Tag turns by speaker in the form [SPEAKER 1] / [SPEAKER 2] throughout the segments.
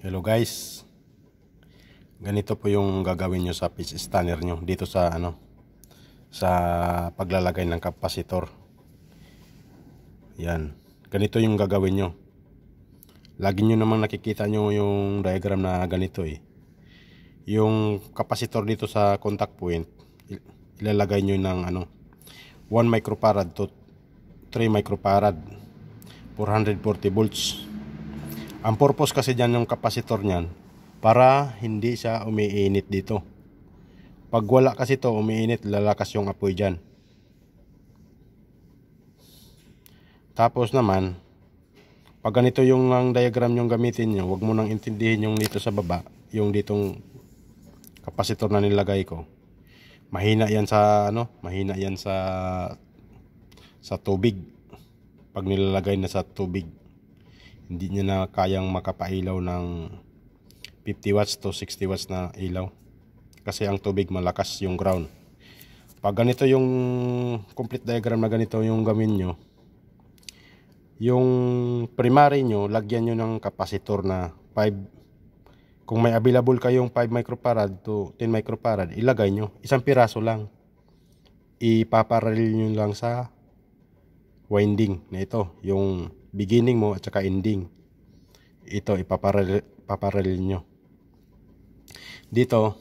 [SPEAKER 1] Hello guys. Ganito po yung gagawin nyo sa pitch stunner nyo dito sa ano sa paglalagay ng kapasitor. Yan. Ganito yung gagawin nyo. Lagi nyo namang nakikita nyo yung diagram na ganito eh. Yung kapasitor dito sa contact point ilalagay nyo ng ano 1 microfarad to 3 microfarad 440 volts ang purpose kasi dyan yung kapasitor niyan para hindi siya umiinit dito. Pag wala kasi to umiinit, lalakas yung apoy dyan. Tapos naman, pag ganito yung ang diagram yung gamitin nyo, wag mo nang intindihin yung dito sa baba, yung ditong kapasitor na nilagay ko. Mahina yan sa ano, mahina yan sa sa tubig. Pag nilalagay na sa tubig hindi niya na kayang makapailaw ng 50 watts to 60 watts na ilaw kasi ang tubig malakas yung ground pag ganito yung complete diagram na ganito yung gamin nyo yung primary nyo lagyan nyo ng kapasitor na 5 kung may available kayong 5 microfarad to 10 microfarad ilagay nyo isang piraso lang ipaparallel nyo lang sa winding na ito yung beginning mo at saka ending. Ito, ipaparallel, ipaparallel nyo. Dito,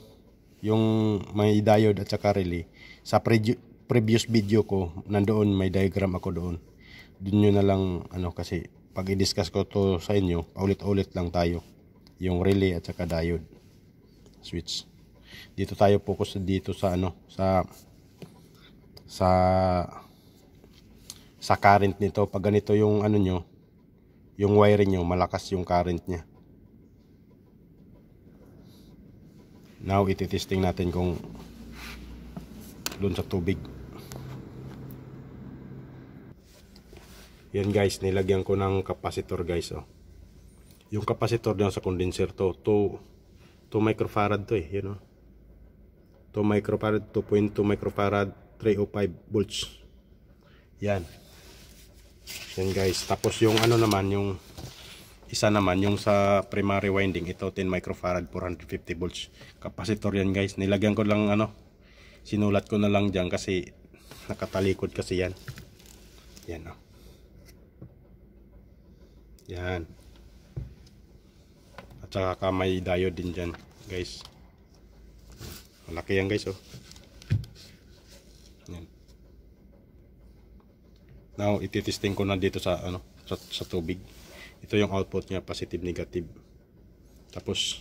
[SPEAKER 1] yung may diode at saka relay. Sa pre previous video ko, nandoon may diagram ako doon. Doon nyo na lang, ano kasi, pag i-discuss ko to sa inyo, ulit ulit lang tayo. Yung relay at saka diode. Switch. Dito tayo focus dito sa ano, sa sa sa current nito. Pag ganito yung ano nyo, yung wiring nyo, malakas yung current nya. Now, ititesting natin kung dun sa tubig. Yan guys, nilagyan ko ng capacitor guys. Oh. Yung capacitor na sa condenser to, 2, 2 microfarad to eh. Yan oh. 2 microfarad, 2.2 microfarad, 305 volts. Yan. Yan guys. Tapos yung ano naman, yung isa naman, yung sa primary winding, ito 10 microfarad, 450 volts. Capacitor yan guys. Nilagyan ko lang ano, sinulat ko na lang diyan kasi nakatalikod kasi yan. Yan Oh. Yan. At saka may diode din diyan, guys. Malaki yan guys oh. Now, ititesting ko na dito sa, ano, sa, sa tubig. Ito yung output niya, positive, negative. Tapos,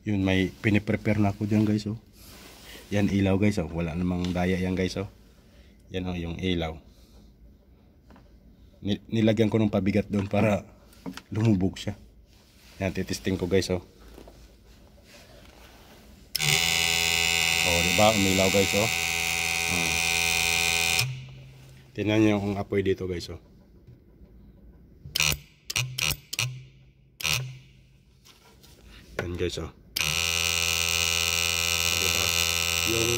[SPEAKER 1] yun, may piniprepare na ako dyan guys, oh. Yan, ilaw guys, oh. Wala namang daya yan guys, oh. Yan, oh, yung ilaw. Nilagyan ko ng pabigat doon para lumubog siya. Yan, titesting ko guys, oh. Oh, diba? Umilaw guys, oh. Hmm. Tingnan niyo kung apoy dito guys oh. Yan guys oh. Diba? Yung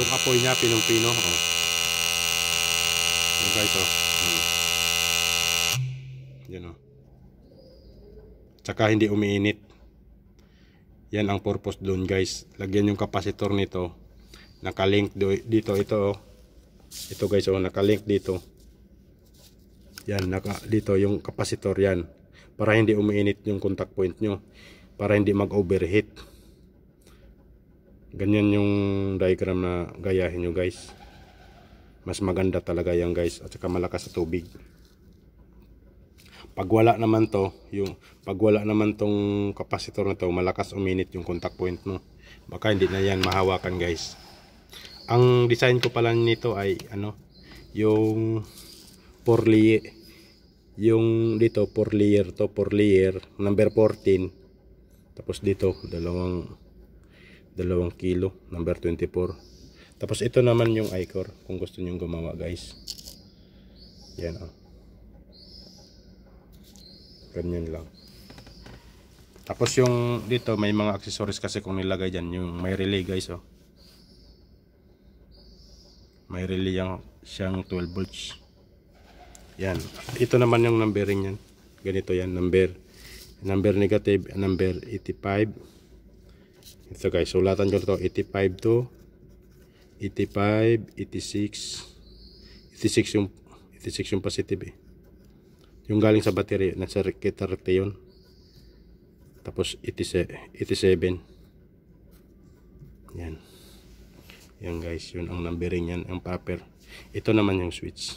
[SPEAKER 1] yung apoy niya pinong-pino oh. Yan guys oh. Hmm. Yan oh. Tsaka hindi umiinit. Yan ang purpose doon guys. Lagyan yung kapasitor nito. Nakalink dito ito oh ito guys oh naka-link dito yan naka dito yung kapasitor yan para hindi umiinit yung contact point nyo para hindi mag overheat ganyan yung diagram na gayahin nyo guys mas maganda talaga yan guys at saka malakas sa tubig pag wala naman to yung pag wala naman tong kapasitor na to malakas uminit yung contact point mo baka hindi na yan mahawakan guys ang design ko pa lang nito ay ano yung 4 layer yung dito 4 layer to 4 layer number 14 tapos dito dalawang dalawang kilo number 24 tapos ito naman yung i-core kung gusto niyo gumawa guys yan oh. ganyan lang tapos yung dito may mga accessories kasi kung nilagay dyan yung may relay guys oh may relay siyang 12 volts yan ito naman yung numbering yan ganito yan number number negative number 85 ito guys sulatan ko to 85 to 85 86 86 yung 86 yung positive eh. yung galing sa battery nasa kita rekta yun tapos 87 87 yan yan guys yun ang numbering yan ang paper ito naman yung switch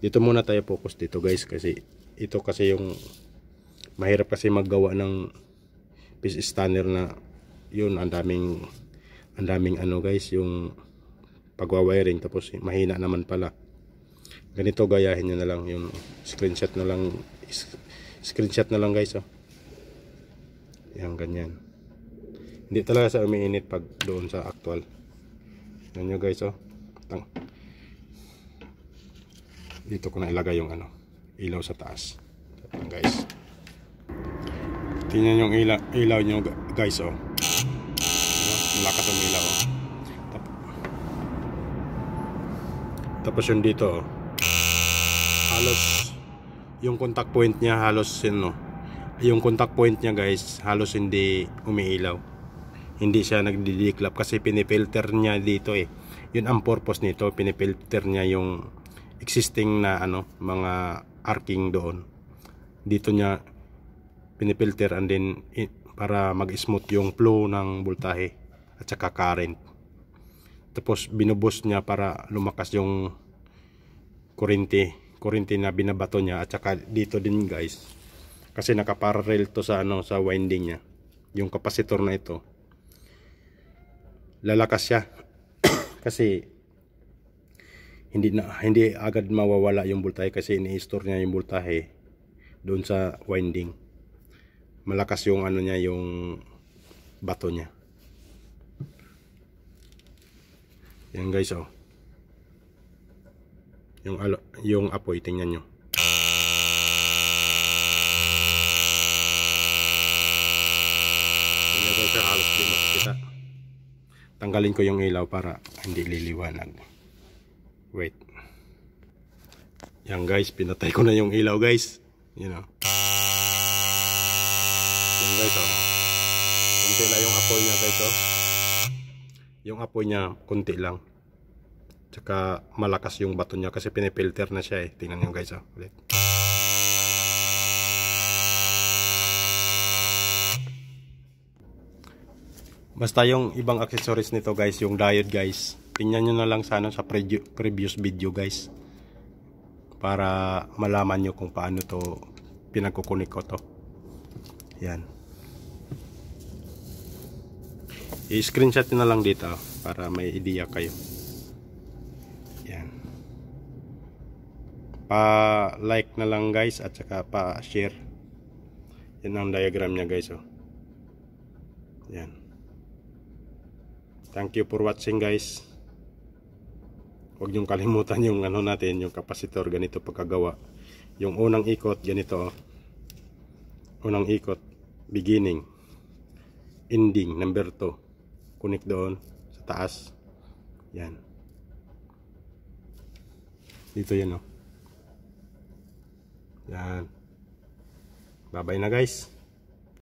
[SPEAKER 1] dito muna tayo focus dito guys kasi ito kasi yung mahirap kasi maggawa ng piece stunner na yun ang daming ang daming ano guys yung pagwa-wiring tapos mahina naman pala ganito gayahin niyo na lang yung screenshot na lang screenshot na lang guys oh. yan ganyan hindi talaga sa umiinit pag doon sa actual Tignan nyo guys oh. Tang. Dito ko na ilagay yung ano, ilaw sa taas. Tignan guys. Tingnan yung ilaw, ilaw nyo guys oh. Lakas ang ilaw oh. Tapos yung dito oh. Halos yung contact point niya halos yun no. Oh. Yung contact point niya guys halos hindi umiilaw hindi siya nagdidiklap kasi pinipilter niya dito eh yun ang purpose nito pinipilter niya yung existing na ano mga arcing doon dito niya pinipilter and then para mag smooth yung flow ng boltahe at saka current tapos binubos niya para lumakas yung kurente kurente na binabato niya at saka dito din guys kasi nakaparallel to sa ano sa winding niya yung kapasitor na ito lalakas siya kasi hindi na hindi agad mawawala yung voltahe kasi ini-store niya yung voltahe doon sa winding malakas yung ano niya yung bato niya yan guys oh yung alo, yung apoy tingnan niyo Tingnan guys, halos di makikita tanggalin ko yung ilaw para hindi liliwanag wait yan guys pinatay ko na yung ilaw guys you know yan guys oh kunti lang yung apoy niya guys oh yung apoy niya kunti lang tsaka malakas yung bato niya kasi pinipilter na siya eh tingnan nyo guys oh ulit Basta yung ibang accessories nito guys, yung diode guys. Tingnan nyo na lang sana sa pre previous video guys. Para malaman nyo kung paano to pinagkukunik ko to. Yan. I-screenshot na lang dito ah, para may idea kayo. Yan. Pa-like na lang guys at saka pa-share. Yan ang diagram niya guys oh. Yan. Thank you for watching guys. Huwag niyong kalimutan yung ano natin, yung kapasitor ganito pagkagawa. Yung unang ikot ganito oh. Unang ikot beginning ending number 2. Connect doon sa taas. Yan. Dito yan oh. Yan. Babay na guys.